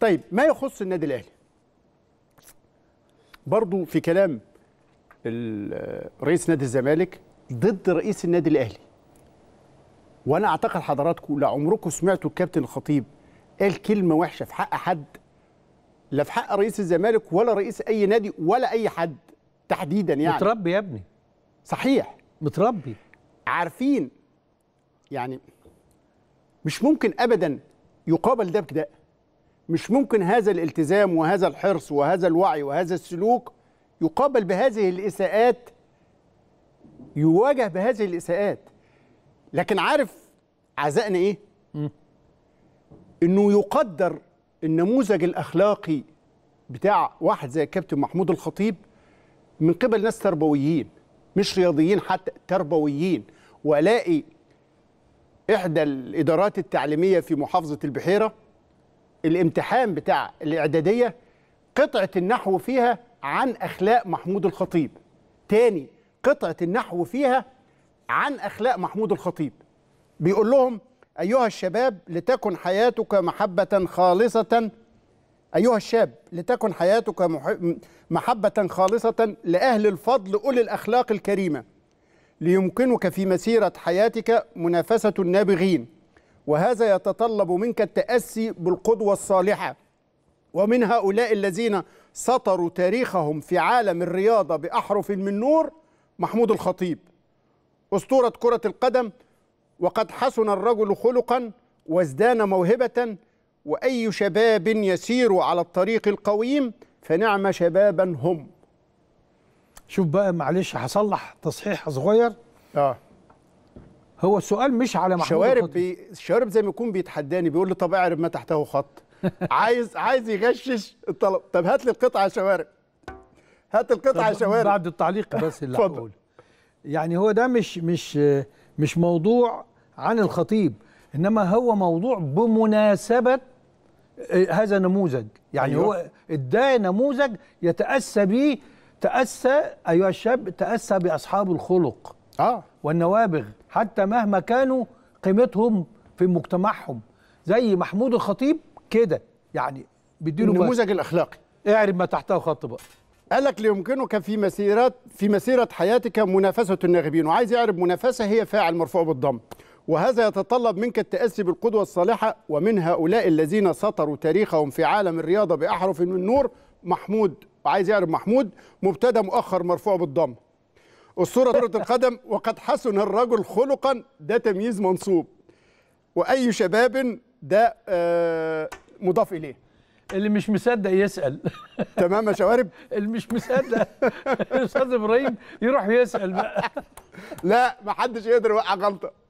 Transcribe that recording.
طيب ما يخص النادي الاهلي برضو في كلام رئيس نادي الزمالك ضد رئيس النادي الاهلي وانا اعتقد حضراتكم لا عمركم سمعتوا الكابتن الخطيب قال كلمه وحشه في حق حد لا في حق رئيس الزمالك ولا رئيس اي نادي ولا اي حد تحديدا يعني متربي يا ابني صحيح متربي عارفين يعني مش ممكن ابدا يقابل ده بكده مش ممكن هذا الالتزام وهذا الحرص وهذا الوعي وهذا السلوك يقابل بهذه الإساءات يواجه بهذه الإساءات لكن عارف عزائنا إيه؟ إنه يقدر النموذج الأخلاقي بتاع واحد زي كابتن محمود الخطيب من قبل ناس تربويين مش رياضيين حتى تربويين والاقي احدى الادارات التعليميه في محافظه البحيره الامتحان بتاع الاعداديه قطعه النحو فيها عن اخلاق محمود الخطيب تاني قطعه النحو فيها عن اخلاق محمود الخطيب بيقول لهم ايها الشباب لتكن حياتك محبه خالصه أيها الشاب لتكن حياتك محبة خالصة لأهل الفضل أولي الأخلاق الكريمة ليمكنك في مسيرة حياتك منافسة النابغين وهذا يتطلب منك التأسي بالقدوة الصالحة ومن هؤلاء الذين سطروا تاريخهم في عالم الرياضة بأحرف من نور محمود الخطيب أسطورة كرة القدم وقد حسن الرجل خلقا وازدان موهبة وأي شباب يسير على الطريق القويم فنعم شبابا هم شوف بقى معلش هصلح تصحيح صغير اه هو السؤال مش على محمود شوارب بي... شوارب زي ما يكون بيتحداني بيقول لي طب اعرف ما تحته خط عايز عايز يغشش الطلب طب هات لي القطعه شوارب هات القطعه شوارب بعد التعليق بس اللي هقوله يعني هو ده مش مش مش موضوع عن الخطيب انما هو موضوع بمناسبه آه، هذا نموذج يعني أيوه. هو ادى نموذج يتاسى به تاسى ايها الشاب تاسى باصحاب الخلق اه والنوابغ حتى مهما كانوا قيمتهم في مجتمعهم زي محمود الخطيب كده يعني بيديله النموذج الاخلاقي اعرف ما تحته خط بقى قال لك ليمكنك في مسيرات في مسيره حياتك منافسه الناغبين وعايز يعرف منافسه هي فاعل مرفوع بالضم وهذا يتطلب منك التأسي بالقدوة الصالحة ومن هؤلاء الذين سطروا تاريخهم في عالم الرياضة بأحرف من نور محمود وعايز يعرف محمود مبتدا مؤخر مرفوع بالضم أسطورة كرة القدم وقد حسن الرجل خلقا ده تمييز منصوب وأي شباب ده آه، مضاف إليه اللي مش مصدق يسأل تمام يا شوارب اللي مش مصدق الأستاذ إبراهيم يروح يسأل بقى لا محدش يقدر يوقع غلطة